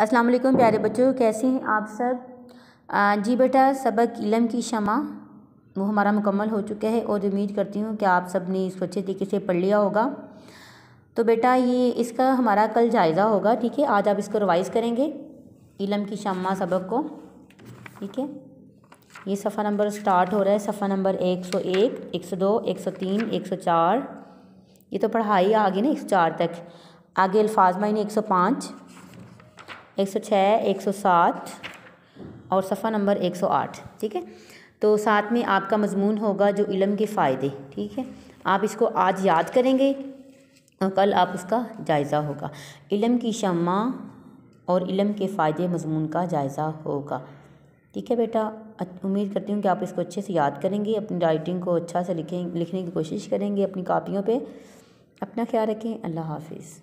अस्सलाम वालेकुम प्यारे बच्चों कैसे हैं आप सब जी बेटा सबक इलम की शमा वो हमारा मुकम्मल हो चुका है और उम्मीद करती हूँ कि आप सब ने इसको अच्छे तरीके से पढ़ लिया होगा तो बेटा ये इसका हमारा कल जायज़ा होगा ठीक है आज आप इसको रिवाइज़ करेंगे इलम की शमा सबक को ठीक है ये सफ़ा नंबर स्टार्ट हो रहा है सफ़ा नंबर एक सौ एक एक सौ दो एक सौ तीन एक सौ चार ये तो पढ़ाई आगे ना एक सौ चार तक आगे अल्फाज मायने एक सौ पाँच एक सौ छः एक सौ सात और सफ़ा नंबर एक सौ आठ ठीक है तो साथ में आपका मजमून होगा जो इलम के फ़ायदे ठीक है आप इसको आज याद करेंगे और कल आप उसका जायज़ा होगा इलम की शमा और इलम के फ़ायदे मजमून का जायज़ा होगा ठीक है बेटा उम्मीद करती हूँ कि आप इसको अच्छे से याद करेंगे अपनी राइटिंग को अच्छा से लिखें लिखने की कोशिश करेंगे अपनी कापियों पे अपना ख्याल रखें अल्लाह हाफिज़